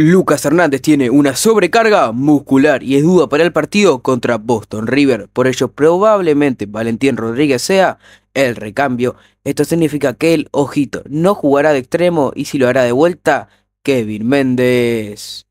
Lucas Hernández tiene una sobrecarga muscular y es duda para el partido contra Boston River, por ello probablemente Valentín Rodríguez sea el recambio. Esto significa que el ojito no jugará de extremo y si lo hará de vuelta, Kevin Méndez.